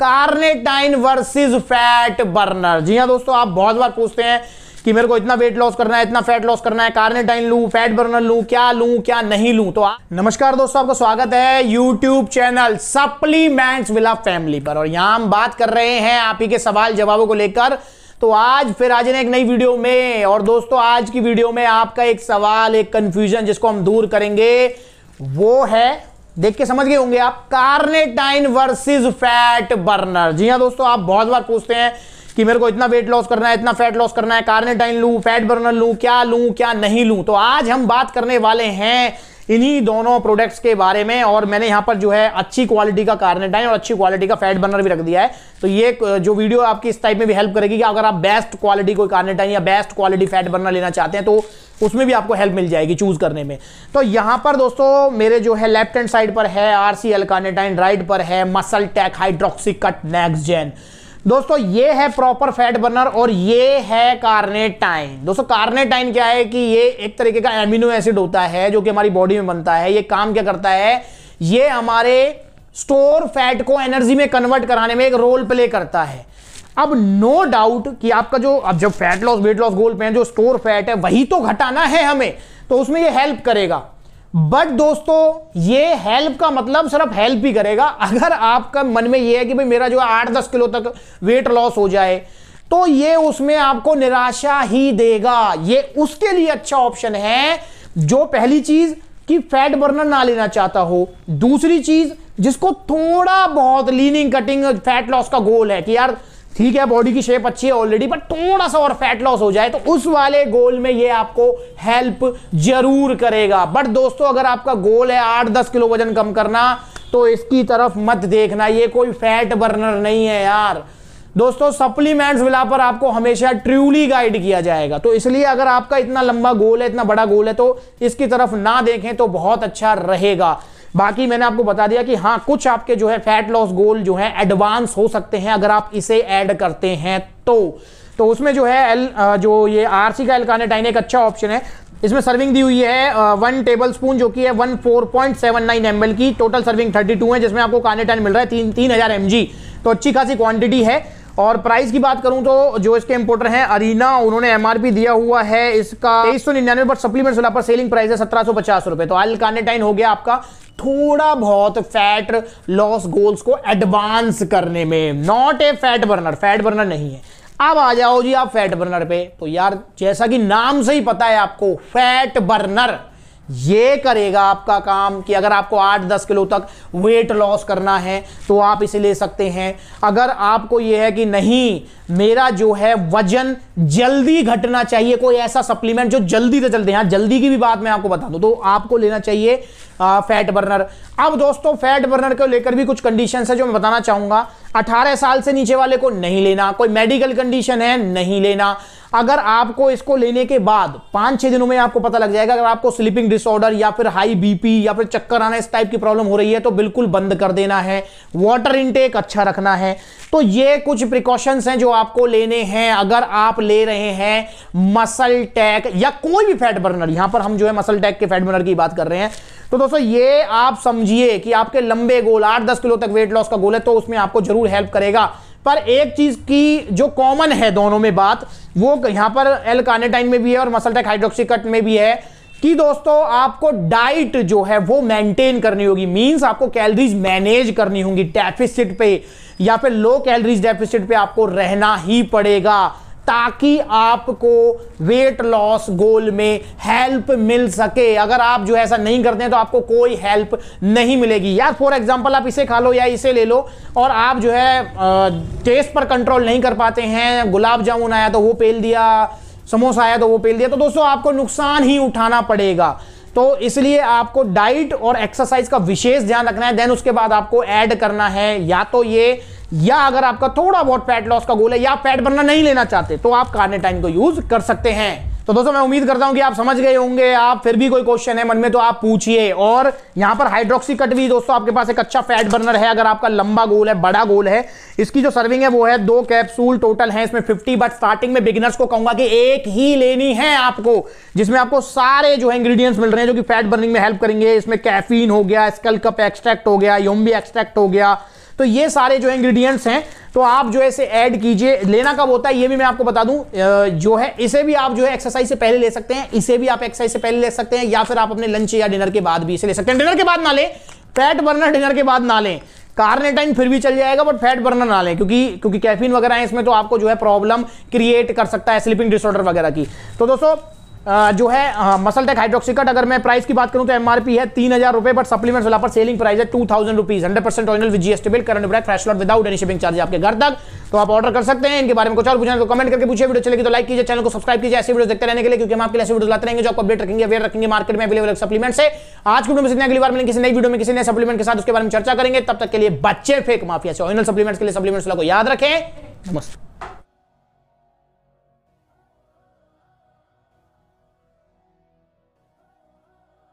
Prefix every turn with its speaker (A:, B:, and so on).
A: carnitine versus fat burner जी हाँ दोस्तों आप बहुत बार पूछते हैं कि मेरे को इतना वेट लॉस करना है इतना फैट लॉस करना है कार्नेटाइन लू फैट बर्नर लू क्या लू क्या नहीं लू तो आ... नमस्कार दोस्तों आपका स्वागत है YouTube channel supplements villa family पर और यहां हम बात कर रहे हैं आप ही के सवाल जवाबों को लेकर तो आज फिर आज एक नई वीडियो में और दोस्तों आज की वीडियो में आपका एक सवाल एक कंफ्यूजन जिसको हम दूर करेंगे वो है देख के समझ गए होंगे आप कार्नेटाइन वर्सेस फैट बर्नर जी हाँ दोस्तों आप बहुत बार पूछते हैं कि मेरे को इतना वेट लॉस करना है इतना फैट लॉस करना है कार्नेटाइन लू फैट बर्नर लू क्या लू क्या नहीं लू तो आज हम बात करने वाले हैं इन्हीं दोनों प्रोडक्ट्स के बारे में और मैंने यहां पर जो है अच्छी क्वालिटी का कार्नेटाइन और अच्छी क्वालिटी का फैट बर्नर भी रख दिया है तो ये जो वीडियो आपकी इस टाइप में भी हेल्प करेगी कि अगर आप बेस्ट क्वालिटी कोई कार्नेटाइन या बेस्ट क्वालिटी फैट बर्नर लेना चाहते हैं तो उसमें भी आपको हेल्प मिल जाएगी चूज करने में तो यहां पर दोस्तों मेरे जो है लेफ्ट हैंड साइड पर है आर सी एल्कानेटाइन राइट पर है MuscleTech Hydroxycut gen दोस्तों ये है प्रॉपर फैट बर्नर और ये है कार्नेटाइन दोस्तों कार्नेटाइन क्या है कि ये एक तरीके का एमिनो एसिड होता है जो कि हमारी बॉडी में बनता है ये काम क्या करता है ये हमारे स्टोर फैट को एनर्जी में कन्वर्ट कराने में एक रोल प्ले करता है अब नो no डाउट कि आपका जो अब जब fat loss weight loss goal पे है जो स्टोर फैट है वही तो घटाना है हमें तो उसमें ये हेल्प करेगा बट दोस्तों ये हेल्प का मतलब सिर्फ हेल्प ही करेगा अगर आपका मन में ये है कि भाई मेरा जो है आठ दस किलो तक वेट लॉस हो जाए तो ये उसमें आपको निराशा ही देगा ये उसके लिए अच्छा ऑप्शन है जो पहली चीज कि फैट बर्नर ना लेना चाहता हो दूसरी चीज जिसको थोड़ा बहुत लीनिंग कटिंग फैट लॉस का गोल है कि यार ठीक है बॉडी की शेप अच्छी है ऑलरेडी बट थोड़ा सा और फैट लॉस हो जाए तो उस वाले गोल में ये आपको हेल्प जरूर करेगा बट दोस्तों अगर आपका गोल है आठ दस किलो वजन कम करना तो इसकी तरफ मत देखना ये कोई फैट बर्नर नहीं है यार दोस्तों सप्लीमेंट्स विला पर आपको हमेशा ट्रूली गाइड किया जाएगा तो इसलिए अगर आपका इतना लंबा गोल है इतना बड़ा गोल है तो इसकी तरफ ना देखें तो बहुत अच्छा रहेगा बाकी मैंने आपको बता दिया कि हाँ कुछ आपके जो है फैट लॉस गोल जो है एडवांस हो सकते हैं अगर आप इसे ऐड करते हैं तो तो उसमें जो है एल जो ये आरसी का एलकानेटाइन एक अच्छा ऑप्शन है इसमें सर्विंग दी हुई है वन टेबल स्पून जो कि है one four point seven nine M की टोटल सर्विंग थर्टी टू है जिसमें आपको कानेटाइन मिल रहा है तीन तीन हज़ार एम तो अच्छी खासी क्वांटिटी है और प्राइस की बात करूं तो जो इसके इंपोर्टर हैं अरीना उन्होंने एमआरपी दिया हुआ है इसका तेईस सौ निन्यानवे पर सप्लीमेंट सोलह पर सेलिंग प्राइस है सत्रह सौ पचास रुपए तो अल टाइम हो गया आपका थोड़ा बहुत फैट लॉस गोल्स को एडवांस करने में not a fat burner fat burner नहीं है अब आ जाओ जी आप फैट बर्नर पे तो यार जैसा कि नाम से ही पता है आपको फैट बर्नर ये करेगा आपका काम कि अगर आपको 8-10 किलो तक वेट लॉस करना है तो आप इसे ले सकते हैं अगर आपको ये है कि नहीं मेरा जो है वजन जल्दी घटना चाहिए कोई ऐसा सप्लीमेंट जो जल्दी से जल्दी हाँ जल्दी की भी बात मैं आपको बता दूं तो आपको लेना चाहिए आ, फैट बर्नर अब दोस्तों फैट बर्नर को लेकर भी कुछ कंडीशन है जो मैं बताना चाहूंगा अठारह साल से नीचे वाले को नहीं लेना कोई मेडिकल कंडीशन है नहीं लेना अगर आपको इसको लेने के बाद पांच छह दिनों में आपको पता लग जाएगा अगर आपको स्लीपिंग डिसऑर्डर या फिर हाई बीपी या फिर चक्कर आना इस टाइप की प्रॉब्लम हो रही है तो बिल्कुल बंद कर देना है वाटर इनटेक अच्छा रखना है तो ये कुछ प्रिकॉशंस हैं जो आपको लेने हैं अगर आप ले रहे हैं मसल टैक या कोई भी फैट बर्नर यहां पर हम जो है मसल टैक के फैट बर्नर की बात कर रहे हैं तो दोस्तों ये आप समझिए कि आपके लंबे गोल आठ दस किलो तक वेट लॉस का गोल है तो उसमें आपको जरूर हेल्प करेगा पर एक चीज की जो कॉमन है दोनों में बात वो यहां पर एल कार्नेटाइन में भी है और मसलटेक हाइड्रोक्सीकट में भी है कि दोस्तों आपको डाइट जो है वो मेंटेन करनी होगी मींस आपको कैलोरीज मैनेज करनी होगी डेफिसिट पे या फिर लो कैलोरीज डेफिसिट पे आपको रहना ही पड़ेगा ताकि आपको वेट लॉस गोल में हेल्प मिल सके अगर आप जो ऐसा नहीं करते हैं तो आपको कोई हेल्प नहीं मिलेगी या फॉर एग्जाम्पल आप इसे खा लो या इसे ले लो और आप जो है टेस्ट पर कंट्रोल नहीं कर पाते हैं गुलाब जामुन आया तो वो पेल दिया समोसा आया तो वो पेल दिया तो दोस्तों आपको नुकसान ही उठाना पड़ेगा तो इसलिए आपको डाइट और एक्सरसाइज का विशेष ध्यान रखना है देन उसके बाद आपको ऐड करना है या तो ये या अगर आपका थोड़ा बहुत फैट लॉस का गोल है या फैट बनना नहीं लेना चाहते तो आप कार्नेटाइन को यूज कर सकते हैं तो दोस्तों मैं उम्मीद करता हूं कि आप समझ गए होंगे आप फिर भी कोई क्वेश्चन है मन में तो आप पूछिए और यहां पर हाइड्रोक्सी कट भी दोस्तों आपके पास एक अच्छा फैट बर्नर है अगर आपका लंबा गोल है बड़ा गोल है इसकी जो सर्विंग है वो है दो कैप्सूल टोटल है इसमें 50 बट स्टार्टिंग में बिगिनर्स को कहूंगा कि एक ही लेनी है आपको जिसमें आपको सारे जो है इंग्रीडियंट्स मिल रहे हैं जो कि फैट बर्निंग में हेल्प करेंगे इसमें कैफीन हो गया स्कल कप एक्सट्रैक्ट हो गया योम्बी एक्सट्रैक्ट हो गया तो ये सारे जो इंग्रेडिएंट्स हैं तो आप जो है ऐड कीजिए लेना कब होता है ये भी मैं आपको बता दूं जो है इसे भी आप जो है एक्सरसाइज से पहले ले सकते हैं इसे भी आप एक्सरसाइज से पहले ले सकते हैं या फिर आप अपने लंच या डिनर के बाद भी इसे ले सकते हैं डिनर के बाद ना लें फैट बर्नर डिनर के बाद ना लें कार्नेटाइन फिर भी चल जाएगा बट फैट बर्नर ना लें क्योंकि क्योंकि कैफिन वगैरह है इसमें तो आपको जो है प्रॉब्लम क्रिएट कर सकता है स्लीपिंग डिसऑर्डर वगैरह की तो दोस्तों जो है मसल टेक हाइड्रोक्सिकट अगर मैं प्राइस की बात करूं तो एमआरपी है तीन हजार रुपए बट सप्लीमेंट वाला पर सेलिंग प्राइस है two thousand rupees hundred percent original with GST bill current break fresh lot without any shipping charge आपके घर तक तो आप ऑर्डर कर सकते हैं इनके बारे में कुछ और पूछा तो कमेंट करके पूछे वीडियो चलेगी तो लाइक कीजिए चैनल को सब्सक्राइब कीजिए ऐसे वीडियो देखते रहने के लिए क्योंकि हम आपके लिए ऐसे वीडियो लाते रहेंगे जो आपको अपडेट रखेंगे अवेयर रखेंगे मार्केट में अवेलेबल सप्लीमेंट से आज की वीडियो में अगली बार मिलेंगे किसी नई वीडियो में किसी नए सप्लीमेंट के साथ उसके बारे में चर्चा करेंगे तब तक के लिए बच्चे फेक माफिया से ऑनल सप्लीमेंट्स के लिए सप्लीमेंट्स को याद रखें नमस्ते